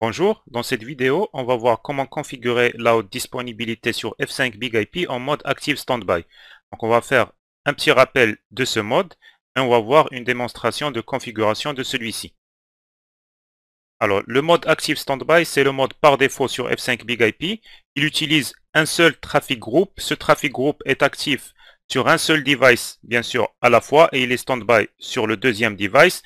Bonjour, dans cette vidéo, on va voir comment configurer la haute disponibilité sur F5 Big IP en mode Active Standby. Donc on va faire un petit rappel de ce mode et on va voir une démonstration de configuration de celui-ci. Alors le mode Active Standby, c'est le mode par défaut sur F5 Big IP. Il utilise un seul trafic group. Ce trafic group est actif sur un seul device, bien sûr, à la fois, et il est standby sur le deuxième device.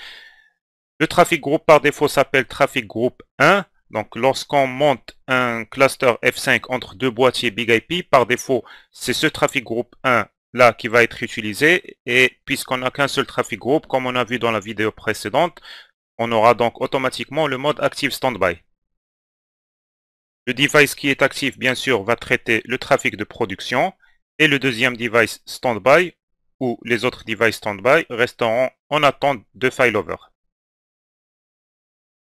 Le trafic groupe par défaut s'appelle trafic groupe 1. Donc lorsqu'on monte un cluster F5 entre deux boîtiers Big IP, par défaut, c'est ce trafic groupe 1 là qui va être utilisé. Et puisqu'on n'a qu'un seul trafic groupe, comme on a vu dans la vidéo précédente, on aura donc automatiquement le mode Active Standby. Le device qui est actif, bien sûr, va traiter le trafic de production et le deuxième device Standby ou les autres devices Standby resteront en attente de failover.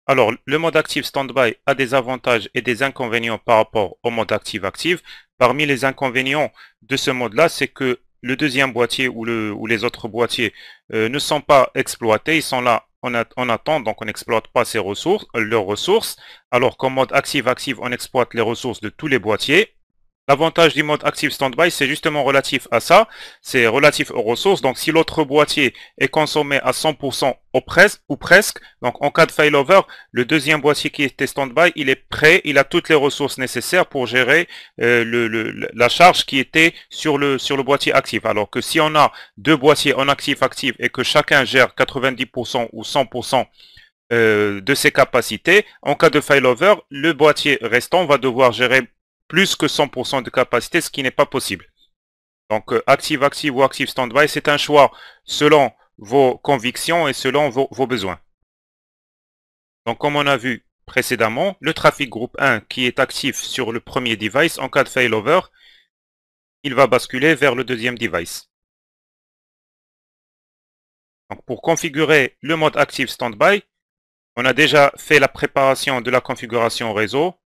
Alors, le mode active standby a des avantages et des inconvénients par rapport au mode active active. Parmi les inconvénients de ce mode-là, c'est que le deuxième boîtier ou, les autres boîtiers euh, ne sont pas exploités, ils sont là on, attend, donc on n'exploite pas ressources, euh, leurs ressources. Alors qu'en mode active active, on exploite les ressources de tous les boîtiers. L'avantage du mode Active Standby, c'est justement relatif à ça, c'est relatif aux ressources. Donc, si l'autre boîtier est consommé à 100% au ou presque, donc en cas de failover, le deuxième boîtier qui était standby, il est prêt, il a toutes les ressources nécessaires pour gérer euh, la charge qui était sur le, sur le boîtier actif. Alors que si on a deux boîtiers en actif-actif et que chacun gère 90% ou 100%, euh, de ses capacités. En cas de failover, le boîtier restant va devoir gérer plus que 100% de capacité, ce qui n'est pas possible. Donc euh, active, active ou active standby, c'est un choix selon vos convictions et selon vos, besoins. Donc comme on a vu précédemment, le trafic groupe 1 qui est actif sur le premier device, en cas de failover, il va basculer vers le deuxième device. Donc pour configurer le mode active standby, on a déjà fait la préparation de la configuration réseau,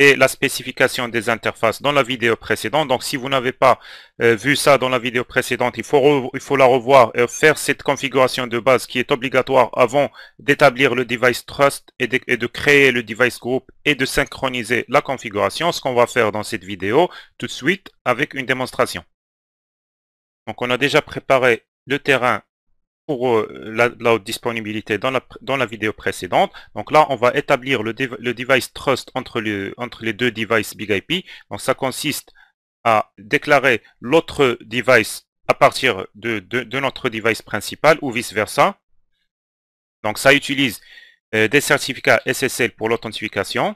et la spécification des interfaces dans la vidéo précédente. Donc si vous n'avez pas euh, vu ça dans la vidéo précédente, il faut, il faut la revoir et euh, faire cette configuration de base qui est obligatoire avant d'établir le device trust et de, et de, créer le device group et de synchroniser la configuration, ce qu'on va faire dans cette vidéo tout de suite avec une démonstration. Donc on a déjà préparé le terrain pour euh, la, disponibilité dans la, vidéo précédente. Donc là, on va établir le, device trust entre, les deux devices IP. Donc ça consiste à déclarer l'autre device à partir de, notre device principal ou vice-versa. Donc ça utilise euh, des certificats SSL pour l'authentification.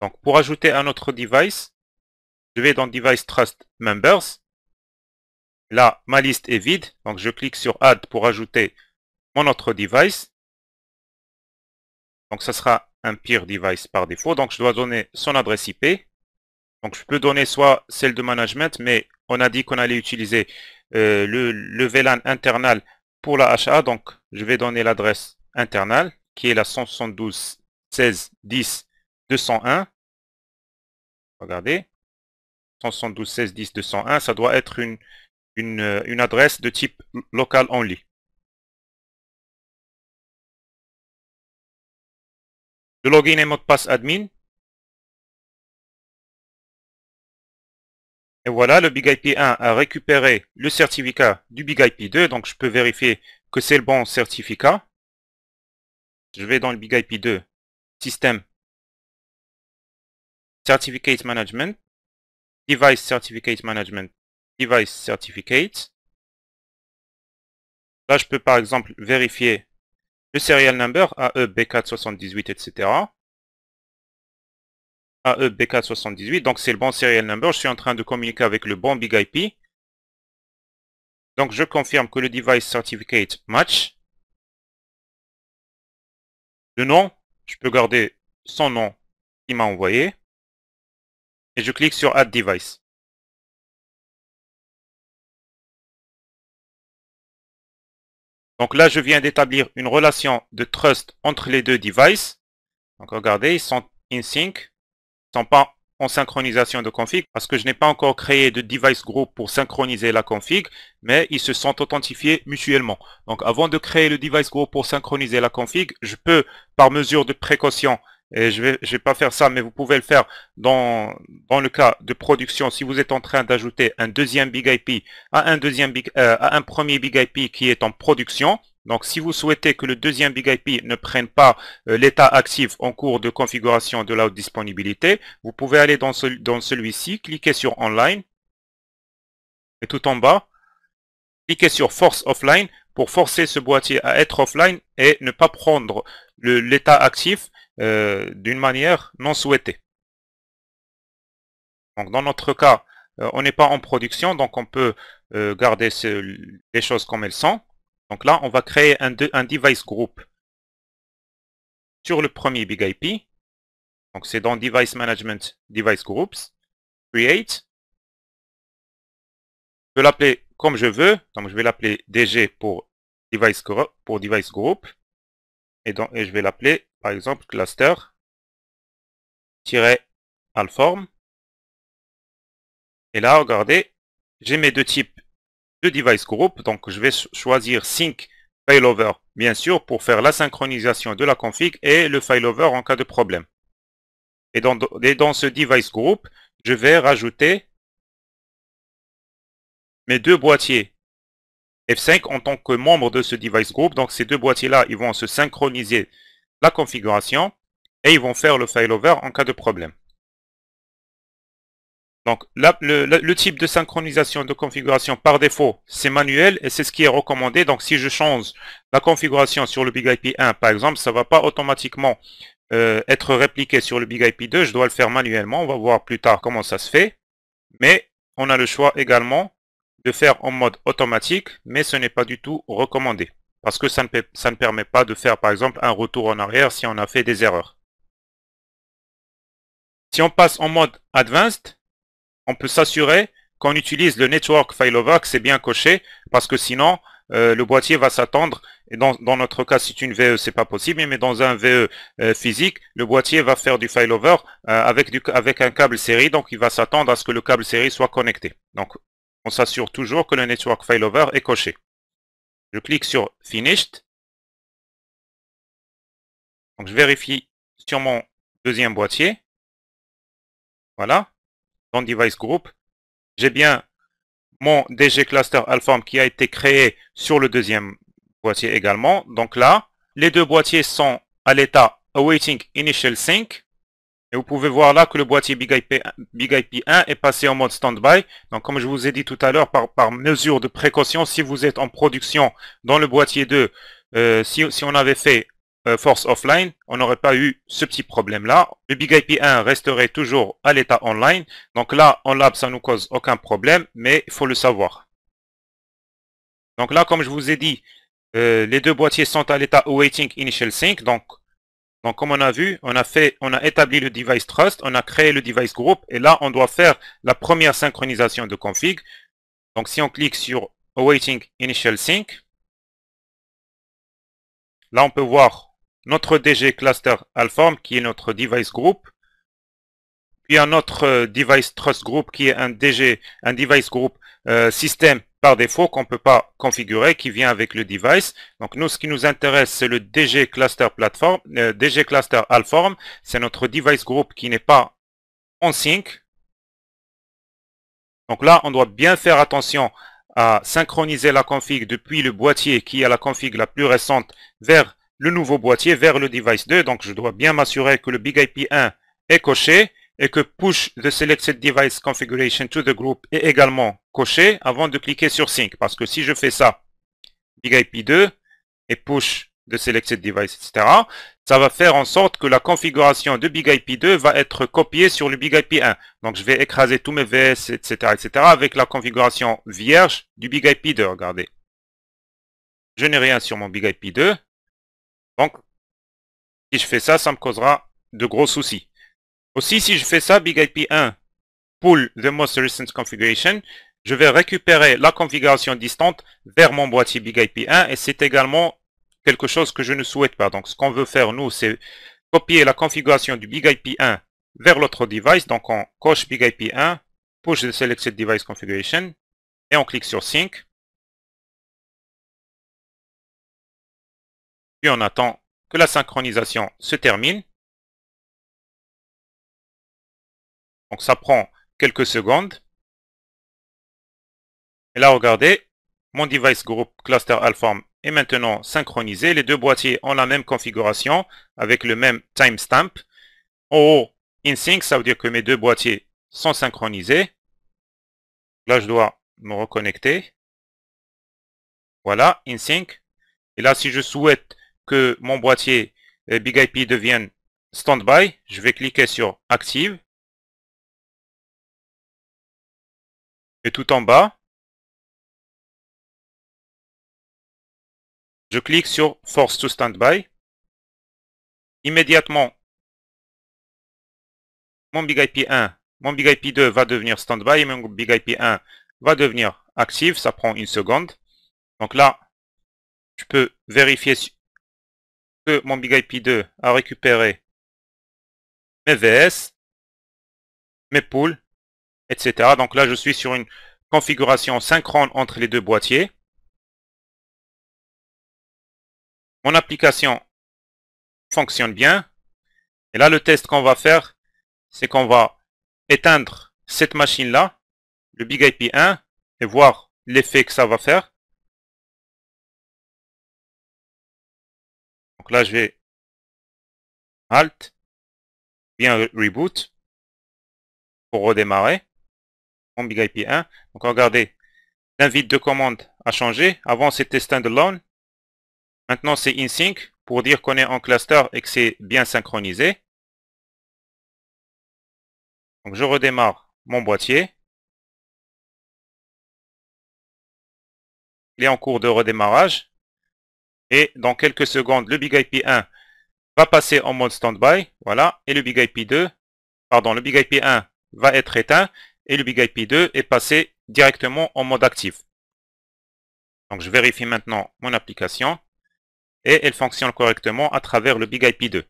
Donc pour ajouter un autre device, je vais dans Device Trust Members. Là, ma liste est vide, donc je clique sur Add pour ajouter mon autre device. Donc ça sera un peer device par défaut, donc je dois donner son adresse IP. Donc je peux donner soit celle de management, mais on a dit qu'on allait utiliser euh, le, le VLAN internal pour la HA, donc je vais donner l'adresse internale qui est la 172 Regardez. 172 16 ça doit être une euh, une, adresse de type local only. Le login et mot de passe admin. Et voilà, le BIG-IP 1 a récupéré le certificat du BIG-IP 2, donc je peux vérifier que c'est le bon certificat. Je vais dans le BIG-IP 2, système, Certificate Management, Device Certificate Management, device certificate. Là, je peux par exemple vérifier le serial number AE B478, etc. AE B478, donc c'est le bon serial number. Je suis en train de communiquer avec le bon big IP. Donc je confirme que le device certificate match. Le nom, je peux garder son nom qu'il m'a envoyé. Et je clique sur Add Device. Donc là, je viens d'établir une relation de trust entre les deux devices. Donc regardez, ils sont in sync. Ils ne sont pas en synchronisation de config parce que je n'ai pas encore créé de device group pour synchroniser la config, mais ils se sont authentifiés mutuellement. Donc avant de créer le device group pour synchroniser la config, je peux, par mesure de précaution, et je vais, vais pas faire ça, mais vous pouvez le faire dans, le cas de production. Si vous êtes en train d'ajouter un deuxième Big IP à un, deuxième euh, à un premier Big IP qui est en production, donc si vous souhaitez que le deuxième Big IP ne prenne pas euh, l'état actif en cours de configuration de la haute disponibilité, vous pouvez aller dans, dans celui-ci, cliquer sur Online, et tout en bas, cliquez sur Force Offline pour forcer ce boîtier à être offline et ne pas prendre l'état actif euh, d'une manière non souhaitée. Donc dans notre cas, euh, on n'est pas en production, donc on peut euh, garder les choses comme elles sont. Donc là, on va créer un, un device group sur le premier Big IP. Donc c'est dans Device Management, Device Groups, Create. Je peux l'appeler comme je veux, donc je vais l'appeler DG pour Device, Group, et, donc, et je vais l'appeler par exemple, cluster alform. Et là, regardez, j'ai mes deux types de device group. Donc, je vais choisir sync failover, bien sûr, pour faire la synchronisation de la config et le failover en cas de problème. Et dans, et dans ce device group, je vais rajouter mes deux boîtiers F5 en tant que membre de ce device group. Donc, ces deux boîtiers-là, ils vont se synchroniser la configuration et ils vont faire le failover en cas de problème. Donc le, type de synchronisation de configuration par défaut, c'est manuel et c'est ce qui est recommandé. Donc si je change la configuration sur le BigIP 1 par exemple, ça ne va pas automatiquement euh, être répliqué sur le BigIP 2. Je dois le faire manuellement. On va voir plus tard comment ça se fait. Mais on a le choix également de faire en mode automatique, mais ce n'est pas du tout recommandé. Parce que ça ne, permet pas de faire, par exemple, un retour en arrière si on a fait des erreurs. Si on passe en mode Advanced, on peut s'assurer qu'on utilise le Network Failover, que c'est bien coché, parce que sinon, euh, le boîtier va s'attendre, et dans, notre cas, si c'est une VE, c'est pas possible, mais dans un VE euh, physique, le boîtier va faire du File Over euh, avec, avec un câble série, donc il va s'attendre à ce que le câble série soit connecté. Donc, on s'assure toujours que le network Over est coché. Je clique sur Finished. Donc, je vérifie sur mon deuxième boîtier. Voilà. Dans Device Group, j'ai bien mon DG Cluster Alform qui a été créé sur le deuxième boîtier également. Donc là, les deux boîtiers sont à l'état Awaiting Initial Sync. Et vous pouvez voir là que le boîtier Big IP, 1 est passé en mode standby. Donc comme je vous ai dit tout à l'heure, par, par, mesure de précaution, si vous êtes en production dans le boîtier 2, euh, si, si, on avait fait euh, force offline, on n'aurait pas eu ce petit problème là. Le Big IP 1 resterait toujours à l'état online. Donc là, en lab, ça nous cause aucun problème, mais il faut le savoir. Donc là, comme je vous ai dit, euh, les deux boîtiers sont à l'état awaiting initial sync. Donc donc, comme on a vu, on a, établi le device trust, on a créé le device group, et là, on doit faire la première synchronisation de config. Donc, si on clique sur Awaiting Initial Sync, là, on peut voir notre DG Cluster Alform, qui est notre device group, puis un autre euh, device trust group, qui est un DG, un device group euh, système par défaut qu'on ne peut pas configurer, qui vient avec le device. Donc nous, ce qui nous intéresse, c'est le DG Cluster Platform, euh, DG Cluster Alform. C'est notre device group qui n'est pas en sync. Donc là, on doit bien faire attention à synchroniser la config depuis le boîtier qui a la config la plus récente vers le nouveau boîtier, vers le device 2. Donc je dois bien m'assurer que le Big IP 1 est coché et que Push the Selected Device Configuration to the Group est également coché avant de cliquer sur Sync. Parce que si je fais ça, IP 2 et Push the Selected Device, etc., ça va faire en sorte que la configuration de Big IP 2 va être copiée sur le IP 1. Donc je vais écraser tous mes VS, etc., etc., avec la configuration vierge du IP 2. Regardez. Je n'ai rien sur mon IP 2. Donc, si je fais ça, ça me causera de gros soucis. Aussi, si je fais ça, Big IP 1 pull the most recent configuration, je vais récupérer la configuration distante vers mon boîtier Big IP 1 et c'est également quelque chose que je ne souhaite pas. Donc, ce qu'on veut faire, nous, c'est copier la configuration du Big IP 1 vers l'autre device. Donc, on coche Big IP 1 push the selected device configuration et on clique sur Sync. Puis, on attend que la synchronisation se termine. Donc ça prend quelques secondes. Et là, regardez, mon device group cluster alform est maintenant synchronisé. Les deux boîtiers ont la même configuration avec le même timestamp. En oh, haut, oh, in sync, ça veut dire que mes deux boîtiers sont synchronisés. Là, je dois me reconnecter. Voilà, in sync. Et là, si je souhaite que mon boîtier eh, ip devienne standby, je vais cliquer sur active. Et tout en bas, je clique sur Force to Standby. Immédiatement, mon BigIP 1, mon BIG-IP 2 va devenir Standby et mon BIG-IP 1 va devenir active. Ça prend une seconde. Donc là, je peux vérifier que mon BIG-IP 2 a récupéré mes VS, mes pools donc là, je suis sur une configuration synchrone entre les deux boîtiers. Mon application fonctionne bien. Et là, le test qu'on va faire, c'est qu'on va éteindre cette machine-là, le IP 1, et voir l'effet que ça va faire. Donc là, je vais Alt, bien Reboot, pour redémarrer. Big IP 1. Donc regardez, l'invite de commande a changé. Avant c'était standalone. Maintenant c'est in sync pour dire qu'on est en cluster et que c'est bien synchronisé. Donc je redémarre mon boîtier. Il est en cours de redémarrage. Et dans quelques secondes, le Big IP 1 va passer en mode standby. Voilà. Et le Big IP 2, pardon, le Big IP 1 va être éteint et le BIG-IP 2 est passé directement en mode actif. Donc je vérifie maintenant mon application et elle fonctionne correctement à travers le BIG-IP 2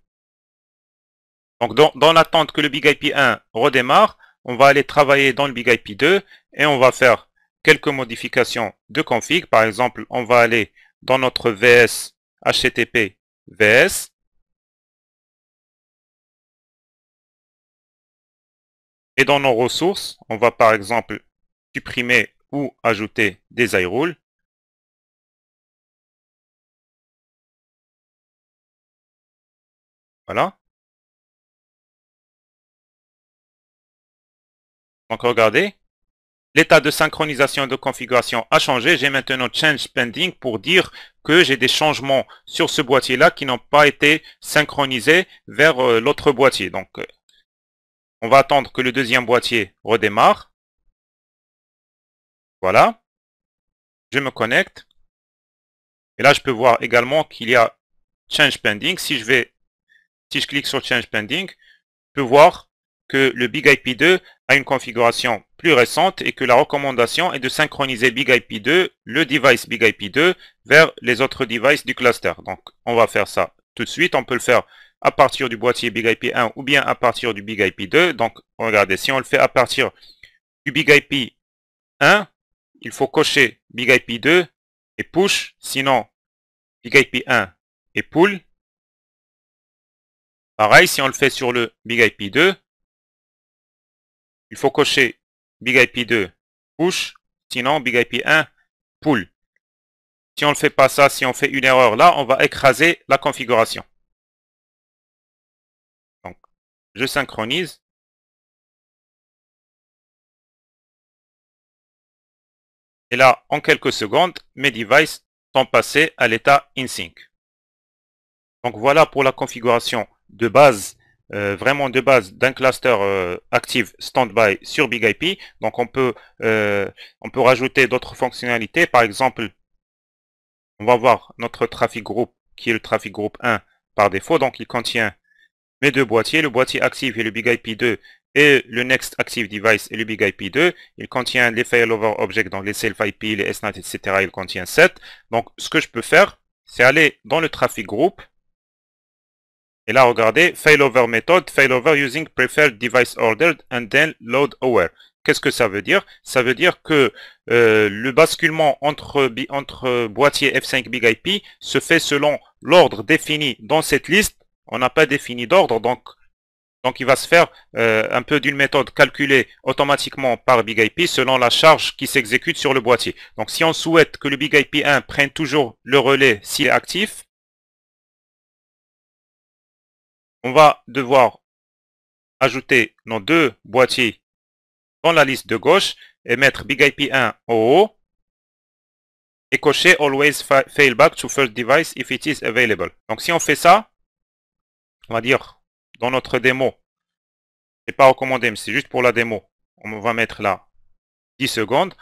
Donc dans, l'attente que le BIG-IP 1 redémarre, on va aller travailler dans le BIG-IP 2 et on va faire quelques modifications de config. Par exemple, on va aller dans notre VS HTTP VS Et dans nos ressources, on va par exemple supprimer ou ajouter des iRules. Voilà. Donc regardez, l'état de synchronisation de configuration a changé. J'ai maintenant Change Pending pour dire que j'ai des changements sur ce boîtier-là qui n'ont pas été synchronisés vers euh, l'autre boîtier. Donc euh, on va attendre que le deuxième boîtier redémarre. Voilà. Je me connecte. Et là, je peux voir également qu'il y a Change Pending. Si je vais, si je clique sur Change Pending, je peux voir que le BIG-IP 2 a une configuration plus récente et que la recommandation est de synchroniser BIG-IP 2 le device BIG-IP 2 vers les autres devices du cluster. Donc, on va faire ça tout de suite. On peut le faire à partir du boîtier Big IP 1 ou bien à partir du Big IP 2 Donc, regardez, si on le fait à partir du Big IP 1 il faut cocher Big IP 2 et push, sinon Big IP 1 et pull. Pareil, si on le fait sur le Big IP 2 il faut cocher Big IP 2 push, sinon Big IP 1 pull. Si on ne fait pas ça, si on fait une erreur là, on va écraser la configuration. Je synchronise. Et là, en quelques secondes, mes devices sont passés à l'état in sync. Donc voilà pour la configuration de base, euh, vraiment de base d'un cluster euh, active standby sur BigIP. Donc euh, on peut, rajouter d'autres fonctionnalités. Par exemple, on va voir notre trafic groupe qui est le trafic groupe 1 par défaut. Donc il contient mes deux boîtiers, le boîtier active et le big ip 2 et le Next Active Device et le ip 2 Il contient les failover objects, donc les self-IP, les SNAT, etc. Il contient 7. Donc ce que je peux faire, c'est aller dans le traffic group. Et là, regardez, failover method, failover using preferred device ordered and then load aware. Qu'est-ce que ça veut dire Ça veut dire que euh, le basculement entre, entre boîtier F5 IP se fait selon l'ordre défini dans cette liste on n'a pas défini d'ordre, donc, donc il va se faire euh, un peu d'une méthode calculée automatiquement par Big IP selon la charge qui s'exécute sur le boîtier. Donc si on souhaite que le Big IP 1 prenne toujours le relais s'il est actif, on va devoir ajouter nos deux boîtiers dans la liste de gauche et mettre Big IP 1 au haut et cocher Always Fail Back to First Device if it is available. Donc si on fait ça, on va dire, dans notre démo. C'est pas recommandé, mais c'est juste pour la démo. On va mettre là 10 secondes.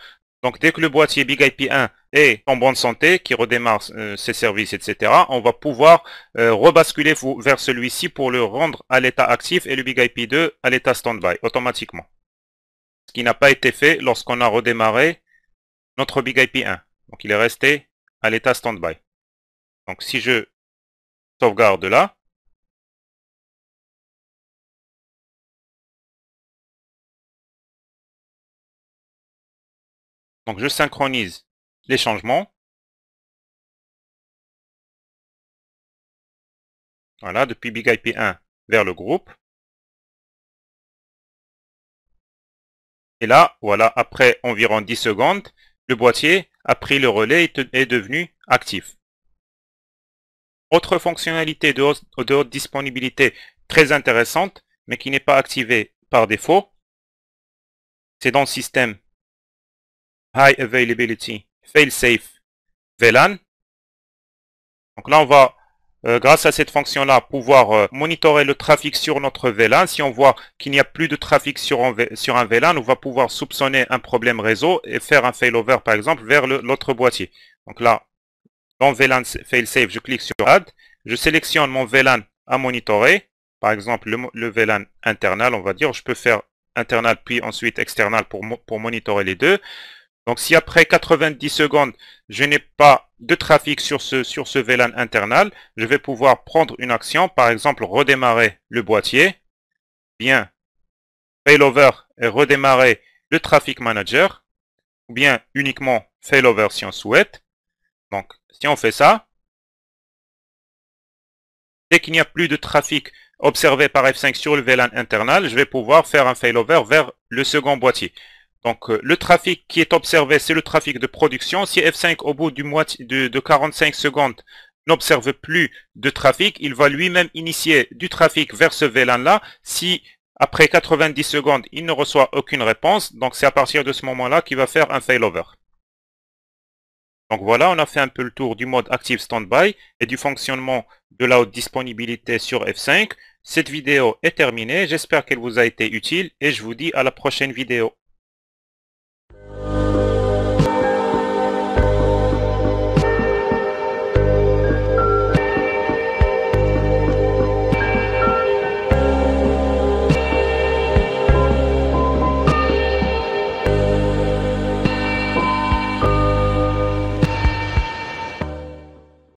Donc dès que le boîtier Big IP 1 est en bonne santé, qui redémarre euh, ses services, etc., on va pouvoir euh, rebasculer vers celui-ci pour le rendre à l'état actif et le Big IP 2 à l'état standby automatiquement. Ce qui n'a pas été fait lorsqu'on a redémarré notre Big IP 1. Donc il est resté à l'état standby. Donc si je sauvegarde là, Donc, je synchronise les changements. Voilà, depuis ip 1 vers le groupe. Et là, voilà, après environ 10 secondes, le boîtier a pris le relais et est devenu actif. Autre fonctionnalité de haute, de haute disponibilité très intéressante, mais qui n'est pas activée par défaut, c'est dans le système High Availability Failsafe VLAN. Donc là, on va, euh, grâce à cette fonction-là, pouvoir euh, monitorer le trafic sur notre VLAN. Si on voit qu'il n'y a plus de trafic sur, un, sur un VLAN, on va pouvoir soupçonner un problème réseau et faire un failover, par exemple, vers l'autre boîtier. Donc là, dans VLAN Failsafe, je clique sur Add. Je sélectionne mon VLAN à monitorer. Par exemple, le, VLAN internal, on va dire. Je peux faire internal puis ensuite external pour, pour monitorer les deux. Donc si après 90 secondes, je n'ai pas de trafic sur ce, sur ce VLAN internal, je vais pouvoir prendre une action, par exemple redémarrer le boîtier, bien failover et redémarrer le traffic manager, ou bien uniquement failover si on souhaite. Donc si on fait ça, dès qu'il n'y a plus de trafic observé par F5 sur le VLAN internal, je vais pouvoir faire un failover vers le second boîtier. Donc euh, le trafic qui est observé, c'est le trafic de production. Si F5 au bout du mois de, 45 secondes n'observe plus de trafic, il va lui-même initier du trafic vers ce VLAN-là. Si après 90 secondes, il ne reçoit aucune réponse, donc c'est à partir de ce moment-là qu'il va faire un failover. Donc voilà, on a fait un peu le tour du mode Active Standby et du fonctionnement de la haute disponibilité sur F5. Cette vidéo est terminée, j'espère qu'elle vous a été utile et je vous dis à la prochaine vidéo.